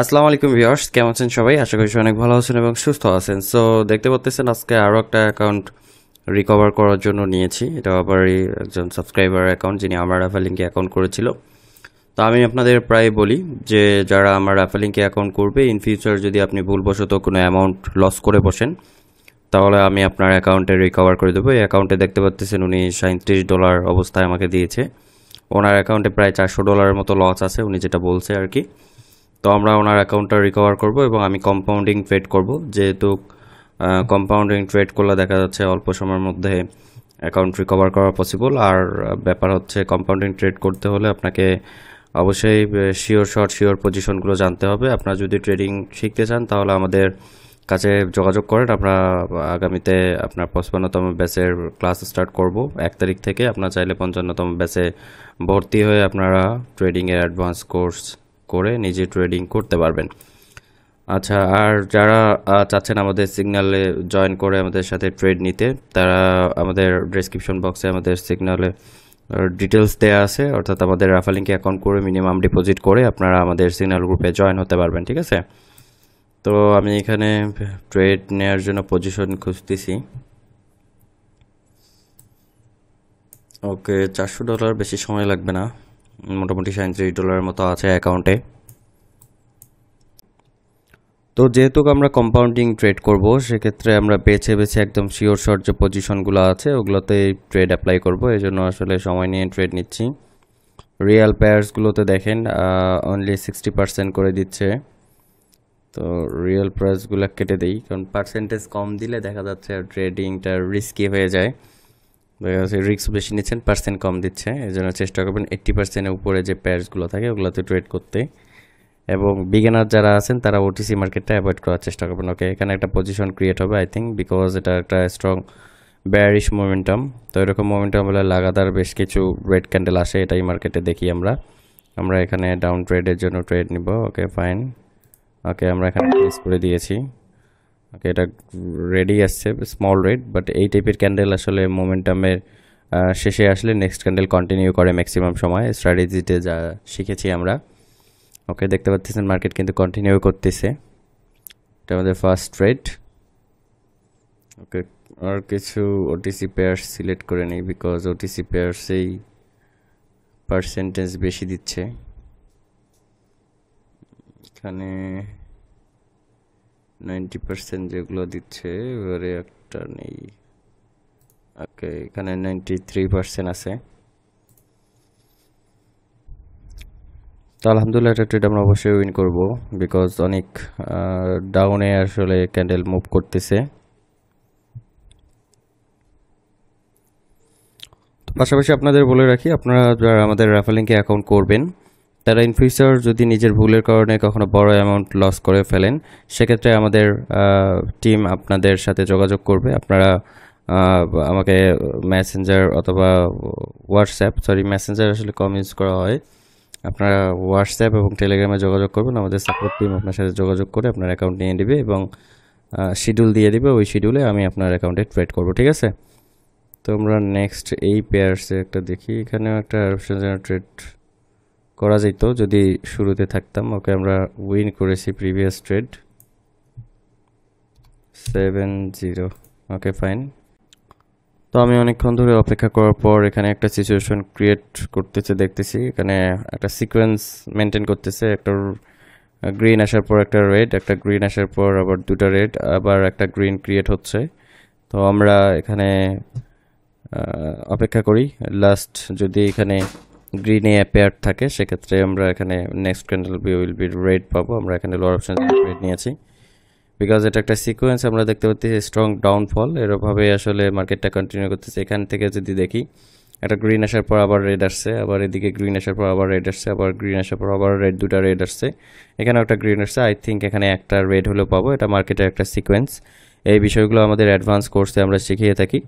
আসসালামু আলাইকুম ভিউয়ার্স কেমন আছেন সবাই আশা করি অনেক ভালো আছেন এবং সুস্থ আছেন সো দেখতে পাচ্ছেন আজকে আরও একটা অ্যাকাউন্ট রিকভার করার জন্য নিয়েছি এটা আবার একজন সাবস্ক্রাইবার অ্যাকাউন্ট যিনি আমার রাফালিঙ্কে অ্যাকাউন্ট করেছিল তো আমি আপনাদের প্রায় বলি যে যারা আমার রাফালিঙ্কে অ্যাকাউন্ট করবে ইন ফিউচার যদি আপনি ভুলবশত কোনো অ্যামাউন্ট লস করে বসেন তাহলে আমি আপনার অ্যাকাউন্টে রিকভার করে দেবো এই অ্যাকাউন্টে দেখতে পাচ্ছেন উনি সাঁত্রিশ ডলার অবস্থায় আমাকে দিয়েছে ওনার অ্যাকাউন্টে প্রায় চারশো ডলারের মতো লস আছে উনি যেটা বলছে আর কি তো আমরা ওনার অ্যাকাউন্টটা রিকভার করব এবং আমি কম্পাউন্ডিং ট্রেড করব যেহেতু কম্পাউন্ডিং ট্রেড করলে দেখা যাচ্ছে অল্প সময়ের মধ্যে অ্যাকাউন্ট রিকভার করা পসিবল আর ব্যাপার হচ্ছে কম্পাউন্ডিং ট্রেড করতে হলে আপনাকে অবশ্যই শিওর শর্ট শিওর পজিশনগুলো জানতে হবে আপনারা যদি ট্রেডিং শিখতে চান তাহলে আমাদের কাছে যোগাযোগ করেন আমরা আগামীতে আপনার পঁচপান্নতম ব্যাচের ক্লাস স্টার্ট করব এক তারিখ থেকে আপনার চাইলে পঞ্চান্নতম ব্যাচে ভর্তি হয়ে আপনারা ট্রেডিংয়ের অ্যাডভান্স কোর্স করে নিজে ট্রেডিং করতে পারবেন আচ্ছা আর যারা চাচ্ছেন আমাদের সিগনালে জয়েন করে আমাদের সাথে ট্রেড নিতে তারা আমাদের ডিসক্রিপশন বক্সে আমাদের সিগনালে ডিটেলস দেওয়া আছে অর্থাৎ আমাদের রাফালিংকে অ্যাকাউন্ট করে মিনিমাম ডিপোজিট করে আপনারা আমাদের সিগনাল গ্রুপে জয়েন হতে পারবেন ঠিক আছে তো আমি এখানে ট্রেড নেওয়ার জন্য পজিশন খুঁজতেছি ওকে চারশো ডলার বেশি সময় লাগবে না মোটামুটি সাঁত্রিশ ডলারের মতো আছে অ্যাকাউন্টে তো যেহেতু আমরা কম্পাউন্ডিং ট্রেড করব সেক্ষেত্রে আমরা বেছে বেছে একদম শিওর শর্ট যে পজিশনগুলো আছে ওগুলোতে ট্রেড অ্যাপ্লাই করব এই জন্য আসলে সময় নিয়ে ট্রেড নিচ্ছি রিয়াল পেয়ার্সগুলোতে দেখেন অনলি সিক্সটি পার্সেন্ট করে দিচ্ছে তো রিয়েল প্রাইসগুলো কেটে দিই কারণ পার্সেন্টেজ কম দিলে দেখা যাচ্ছে ট্রেডিংটা রিস্কি হয়ে যায় রিক্স বেশি নিচ্ছেন পার্সেন্ট কম দিচ্ছে এই জন্য চেষ্টা করবেন এইট্টি পার্সেন্টের উপরে যে প্যারসগুলো থাকে ওগুলোতে ট্রেড করতে এবং বিগেনার যারা আছেন তারা ওটিসি মার্কেটটা অ্যাভয়েড করার চেষ্টা করবেন ওকে এখানে একটা পজিশন ক্রিয়েট হবে আই থিঙ্ক বিকজ এটা একটা স্ট্রং ব্যারিশ মোমেন্টাম তো এরকম মোমেন্টাম হলে লাগাতার বেশ কিছু রেড ক্যান্ডেল আসে এটাই মার্কেটে দেখি আমরা আমরা এখানে ডাউন ট্রেডের জন্য ট্রেড নিব ওকে ফাইন ওকে আমরা এখানে করে দিয়েছি ওকে এটা রেডি আসছে স্মল রেড বাট এই টাইপের ক্যান্ডেল আসলে মোমেন্টামের শেষে আসলে নেক্সট ক্যান্ডেল কন্টিনিউ করে ম্যাক্সিমাম সময় স্ট্র্যাটেজিতে যা শিখেছি আমরা ওকে দেখতে পাচ্ছেন মার্কেট কিন্তু কন্টিনিউ করতেছে এটা আমাদের ফার্স্ট রেড ওকে আর কিছু ওটিসি পেয়ার সিলেক্ট করে নিই বিকজ ওটিসি পেয়ার সেই পার্সেন্টেজ বেশি দিচ্ছে এখানে নাইনটি পার্সেন্ট যেগুলো দিচ্ছে এবারে একটা নেই ওকে এখানে নাইনটি থ্রি পার্সেন্ট আছে তো আলহামদুলিল্লাহ এটা ট্রেড আমরা অবশ্যই উইন করবো বিকজ অনেক ডাউনে আসলে ক্যান্ডেল মুভ করতেছে পাশাপাশি আপনাদের বলে রাখি আপনারা আমাদের রাফেলিংকে অ্যাকাউন্ট করবেন তারা ইনফিউচার যদি নিজের ভুলের কারণে কখনো বড় অ্যামাউন্ট লস করে ফেলেন সেক্ষেত্রে আমাদের টিম আপনাদের সাথে যোগাযোগ করবে আপনারা আমাকে মেসেঞ্জার অথবা হোয়াটসঅ্যাপ সরি মেসেঞ্জার আসলে কম ইউজ করা হয় আপনারা হোয়াটসঅ্যাপ এবং টেলিগ্রামে যোগাযোগ করবেন আমাদের সাপোর্ট টিম আপনার সাথে যোগাযোগ করে আপনার অ্যাকাউন্ট নিয়ে নেবে এবং শিডিউল দিয়ে দেবে ওই শিডিউলে আমি আপনার অ্যাকাউন্টে ট্রেড করব ঠিক আছে তো আমরা নেক্সট এই পেয়ার্সে একটা দেখি এখানেও একটা ট্রেড করা যেত যদি শুরুতে থাকতাম ওকে আমরা উইন করেছি previous trade seven zero okay fine তো আমি অনেকক্ষণ ধরে অপেক্ষা করার পর এখানে একটা সিচুয়েশন ক্রিয়েট করতেছে দেখতেছি এখানে একটা সিকোয়েন্স মেনটেন করতেছে একটা গ্রিন আসার পর একটা রেড একটা গ্রিন আসার পর আবার দুটা রেড আবার একটা গ্রিন ক্রিয়েট হচ্ছে তো আমরা এখানে অপেক্ষা করি লাস্ট যদি এখানে গ্রিনে অ্যাপেয়ার থাকে সেক্ষেত্রে আমরা এখানে next candle be will be red পাবো আমরা এখানে লোয়ার অপশন রেড নিয়েছি বিকজ এটা একটা সিকোয়েন্স আমরা দেখতে পাচ্ছি স্ট্রং ডাউনফল এরভাবে আসলে মার্কেটটা কন্টিনিউ করতেছে এখান থেকে যদি দেখি একটা গ্রিন আসার পর আবার রেড আসছে আবার এদিকে গ্রিন আসার পর আবার রেড আসছে আবার গ্রিন আসার পর আবার রেড দুটা রেড আসছে এখানে একটা গ্রিন আসছে আই থিঙ্ক এখানে একটা রেড হলেও পাবো এটা মার্কেটের একটা সিকোয়েন্স এই বিষয়গুলো আমাদের অ্যাডভান্স কোর্সে আমরা শিখিয়ে থাকি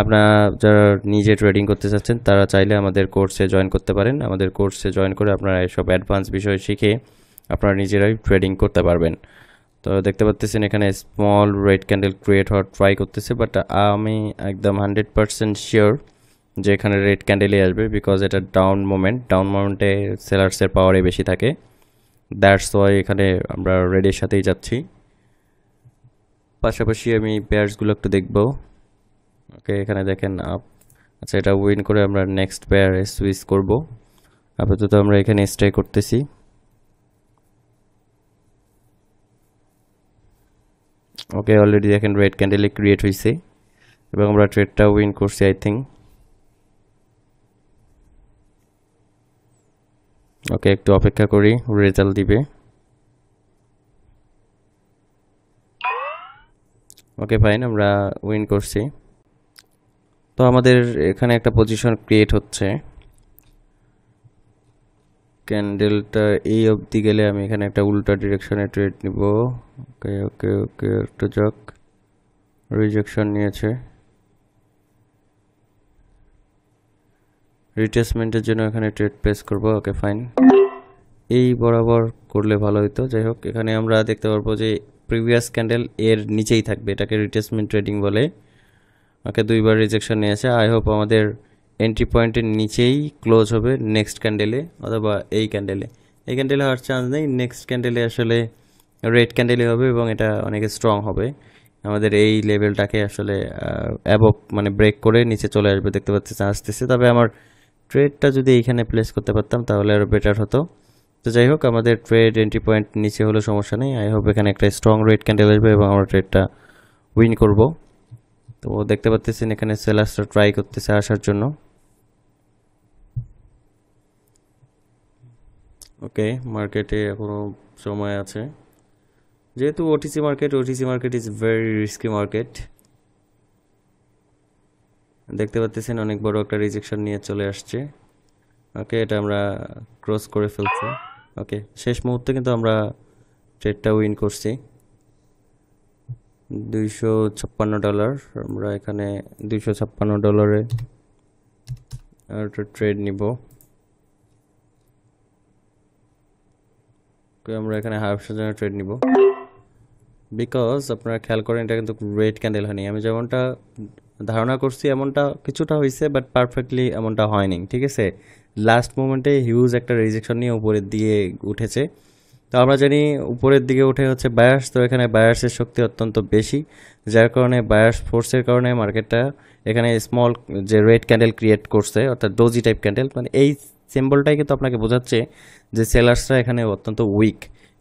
আপনারা যারা নিজে ট্রেডিং করতে চাচ্ছেন তারা চাইলে আমাদের কোর্সে জয়েন করতে পারেন আমাদের কোর্সে জয়েন করে আপনারা এসব অ্যাডভান্স বিষয় শিখে আপনারা নিজেরাই ট্রেডিং করতে পারবেন তো দেখতে পাচ্তেছেন এখানে স্মল রেড ক্যান্ডেল ক্রিয়েট হওয়ার ট্রাই করতেছে বাট আমি একদম হান্ড্রেড পারসেন্ট শিওর যে এখানে রেড ক্যান্ডেলই আসবে বিকজ এটা ডাউন মোমেন্ট ডাউন মোমেন্টে সেলার্সের পাওয়ারই বেশি থাকে দ্যাটস ওয়াই এখানে আমরা রেডের সাথেই যাচ্ছি পাশাপাশি আমি পেয়ার্সগুলো একটু দেখবো ওকে এখানে দেখেন আপ আচ্ছা এটা উইন করে আমরা নেক্সট পেয়ারে সুইচ করব আপাতত আমরা এখানে স্টে করতেছি ওকে অলরেডি দেখেন রেড ক্যান্ডেলে ক্রিয়েট হয়েছে এবং আমরা ট্রেডটা উইন করছি আই থিঙ্ক ওকে একটু অপেক্ষা করি রেজাল্ট দিবে ওকে ফাইন আমরা উইন করছি তো আমাদের এখানে একটা পজিশন ক্রিয়েট হচ্ছে ক্যান্ডেলটা এই অবধি গেলে আমি এখানে একটা উল্টা ডিরেকশনে ট্রেড নিব ওকে ওকে ওকে একটু যাক রিজেকশন নিয়েছে রিটেসমেন্টের জন্য এখানে ট্রেড প্লেস করব ওকে ফাইন এই বরাবর করলে ভালো হতো যাই হোক এখানে আমরা দেখতে পারবো যে প্রিভিয়াস ক্যান্ডেল এর নিচেই থাকবে এটাকে রিটেসমেন্ট ট্রেডিং বলে ওকে দুইবার রিজেকশন আসে আই হোপ আমাদের এন্ট্রি পয়েন্টের নিচেই ক্লোজ হবে নেক্সট ক্যান্ডেলে অথবা এই ক্যান্ডেলে এই ক্যান্ডেলে হওয়ার চান্স নেই নেক্সট ক্যান্ডেলে আসলে রেড ক্যান্ডেলে হবে এবং এটা অনেক স্ট্রং হবে আমাদের এই লেভেলটাকে আসলে অ্যাবভ মানে ব্রেক করে নিচে চলে আসবে দেখতে পাচ্ছি আসতেছে তবে আমার ট্রেডটা যদি এইখানে প্লেস করতে পারতাম তাহলে আরও বেটার হতো তো যাই হোক আমাদের ট্রেড এন্ট্রি পয়েন্ট নিচে হলে সমস্যা নেই আই হোপ এখানে একটা স্ট্রং রেড ক্যান্ডেল আসবে এবং আমরা ট্রেডটা উইন করবো তো দেখতে পাচ্ছেন এখানে সেলার্সটা ট্রাই করতেছে আসার জন্য ওকে মার্কেটে এখনও সময় আছে যেহেতু OTC market OTC market is very risky market দেখতে পাচ্ছেন অনেক বড় একটা রিজেকশন নিয়ে চলে আসছে ওকে এটা আমরা ক্রস করে ফেলছি ওকে শেষ মুহূর্তে কিন্তু আমরা ট্রেডটা উইন করছি দুইশো ছাপ্পান্ন ডলার আমরা এখানে দুইশো ছাপ্পান্ন ডলারে একটা ট্রেড নিব আমরা এখানে হাফ জনের ট্রেড নিব বিকজ আপনারা খেয়াল করেন এটা কিন্তু রেড ক্যান্ডেল হয়নি আমি যেমনটা ধারণা করছি এমনটা কিছুটা হয়েছে বাট পারফেক্টলি এমনটা হয়নি ঠিক আছে লাস্ট মোমেন্টে হিউজ একটা রিজেকশন নিয়ে উপরে দিয়ে উঠেছে তো আমরা জানি উপরের দিকে উঠে হচ্ছে বায়ার্স তো এখানে বায়ার্সের শক্তি অত্যন্ত বেশি যার কারণে বায়ার্স ফোর্সের কারণে মার্কেটটা এখানে স্মল যে রেড ক্যান্ডেল ক্রিয়েট করছে অর্থাৎ ডোজি টাইপ ক্যান্ডেল মানে এই সিম্বলটাই কিন্তু আপনাকে বোঝাচ্ছে যে সেলার্সরা এখানে অত্যন্ত উইক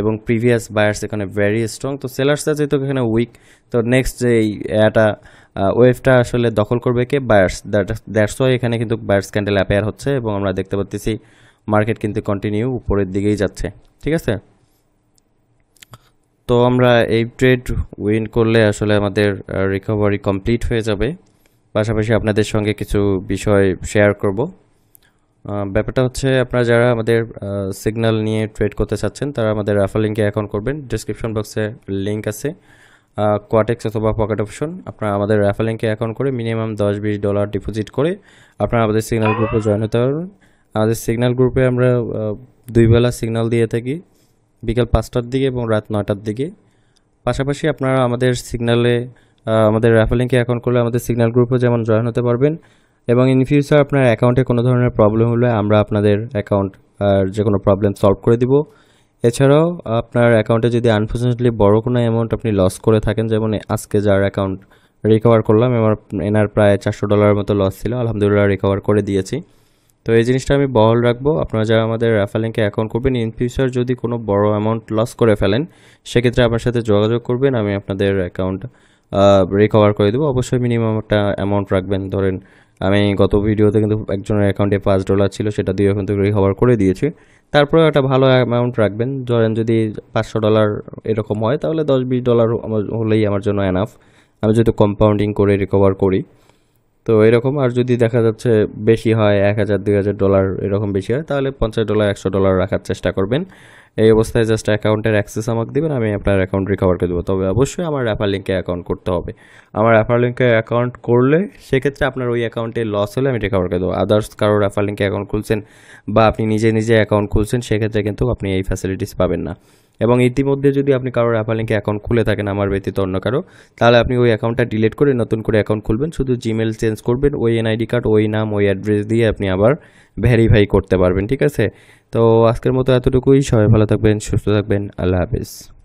এবং প্রিভিয়াস বায়ার্স এখানে ভেরি স্ট্রং তো সেলার্সরা যেহেতু এখানে উইক তো নেক্সট যে এই এটা ওয়েভটা আসলে দখল করবে কে বায়ার্স দ্যাটস ওয়াই এখানে কিন্তু বায়ার্স ক্যান্ডেল অ্যাপেয়ার হচ্ছে এবং আমরা দেখতে পাচ্ছি মার্কেট কিন্তু কন্টিনিউ উপরের দিকেই যাচ্ছে ঠিক আছে তো আমরা এই ট্রেড উইন করলে আসলে আমাদের রিকভারি কমপ্লিট হয়ে যাবে পাশাপাশি আপনাদের সঙ্গে কিছু বিষয় শেয়ার করব ব্যাপারটা হচ্ছে আপনারা যারা আমাদের সিগনাল নিয়ে ট্রেড করতে চাচ্ছেন তারা আমাদের রাফা লিঙ্কে অ্যাকাউন্ট করবেন ডিসক্রিপশন বক্সে লিঙ্ক আছে কোয়াটেক্স অথবা পকেট অপশন আপনারা আমাদের রাফা লিঙ্কে অ্যাকাউন্ট করে মিনিমাম দশ বিশ ডলার ডিপোজিট করে আপনারা আমাদের সিগন্যাল গ্রুপে জয়েন হতে পারবেন আমাদের সিগন্যাল গ্রুপে আমরা দুইবেলা সিগনাল সিগন্যাল দিয়ে থাকি বিকাল পাঁচটার দিকে এবং রাত নয়টার দিকে পাশাপাশি আপনারা আমাদের সিগনালে আমাদের র্যাফেলিংকে অ্যাকাউন্ট করলে আমাদের সিগনাল গ্রুপও যেমন জয়েন হতে পারবেন এবং ইন ফিউচার আপনার অ্যাকাউন্টে কোনো ধরনের প্রবলেম হলে আমরা আপনাদের অ্যাকাউন্ট আর যে কোনো প্রবলেম সলভ করে দিব এছাড়াও আপনার অ্যাকাউন্টে যদি আনফর্চুনেটলি বড় কোনো অ্যামাউন্ট আপনি লস করে থাকেন যেমন আজকে যার অ্যাকাউন্ট রিকভার করলাম আমার এনার প্রায় চারশো ডলারের মতো লস ছিল আলহামদুলিল্লাহ রিকভার করে দিয়েছি তো এই জিনিসটা আমি বহল রাখবো আপনারা যারা আমাদের লিঙ্কে অ্যাকাউন্ট করবেন ইন ফিউচার যদি কোনো বড় অ্যামাউন্ট লস করে ফেলেন সেক্ষেত্রে আমার সাথে যোগাযোগ করবেন আমি আপনাদের অ্যাকাউন্ট রিকভার করে দেবো অবশ্যই মিনিমাম একটা অ্যামাউন্ট রাখবেন ধরেন আমি গত ভিডিওতে কিন্তু একজনের অ্যাকাউন্টে পাঁচ ডলার ছিল সেটা দিয়ে কিন্তু রিকভার করে দিয়েছি তারপরেও একটা ভালো অ্যামাউন্ট রাখবেন ধরেন যদি পাঁচশো ডলার এরকম হয় তাহলে দশ বিশ ডলার হলেই আমার জন্য অ্যানাফ আমি যেহেতু কম্পাউন্ডিং করে রিকভার করি তো এরকম আর যদি দেখা যাচ্ছে বেশি হয় এক হাজার দুই হাজার ডলার এরকম বেশি হয় তাহলে পঞ্চাশ ডলার একশো ডলার রাখার চেষ্টা করবেন এই অবস্থায় জাস্ট অ্যাকাউন্টের অ্যাক্সেস আমাকে দেবেন আমি আপনার অ্যাকাউন্ট রিকভার করে দেবো তবে অবশ্যই আমার র্যাপার লিঙ্কে অ্যাকাউন্ট করতে হবে আমার র্যাপার লিঙ্কে অ্যাকাউন্ট করলে সেক্ষেত্রে আপনার ওই অ্যাকাউন্টে লস হলে আমি রিকভার করে দেবো আদার্স কারো র্যাপার লিঙ্কে অ্যাকাউন্ট খুলছেন বা আপনি নিজে নিজে অ্যাকাউন্ট খুলছেন সেক্ষেত্রে কিন্তু আপনি এই ফ্যাসিলিটিস পাবেন না এবং ইতিমধ্যে যদি আপনি কারো অ্যাপার লিঙ্কে অ্যাকাউন্ট খুলে থাকেন আমার ব্যতীত অন্য কারো তাহলে আপনি ওই অ্যাকাউন্টটা ডিলিট করে নতুন করে অ্যাকাউন্ট খুলবেন শুধু জিমেল চেঞ্জ করবেন ওই এনআইডি কার্ড ওই নাম ওই অ্যাড্রেস দিয়ে আপনি আবার ভেরিফাই করতে পারবেন ঠিক আছে তো আজকের মতো এতটুকুই সবাই ভালো থাকবেন সুস্থ থাকবেন আল্লাহ হাফিজ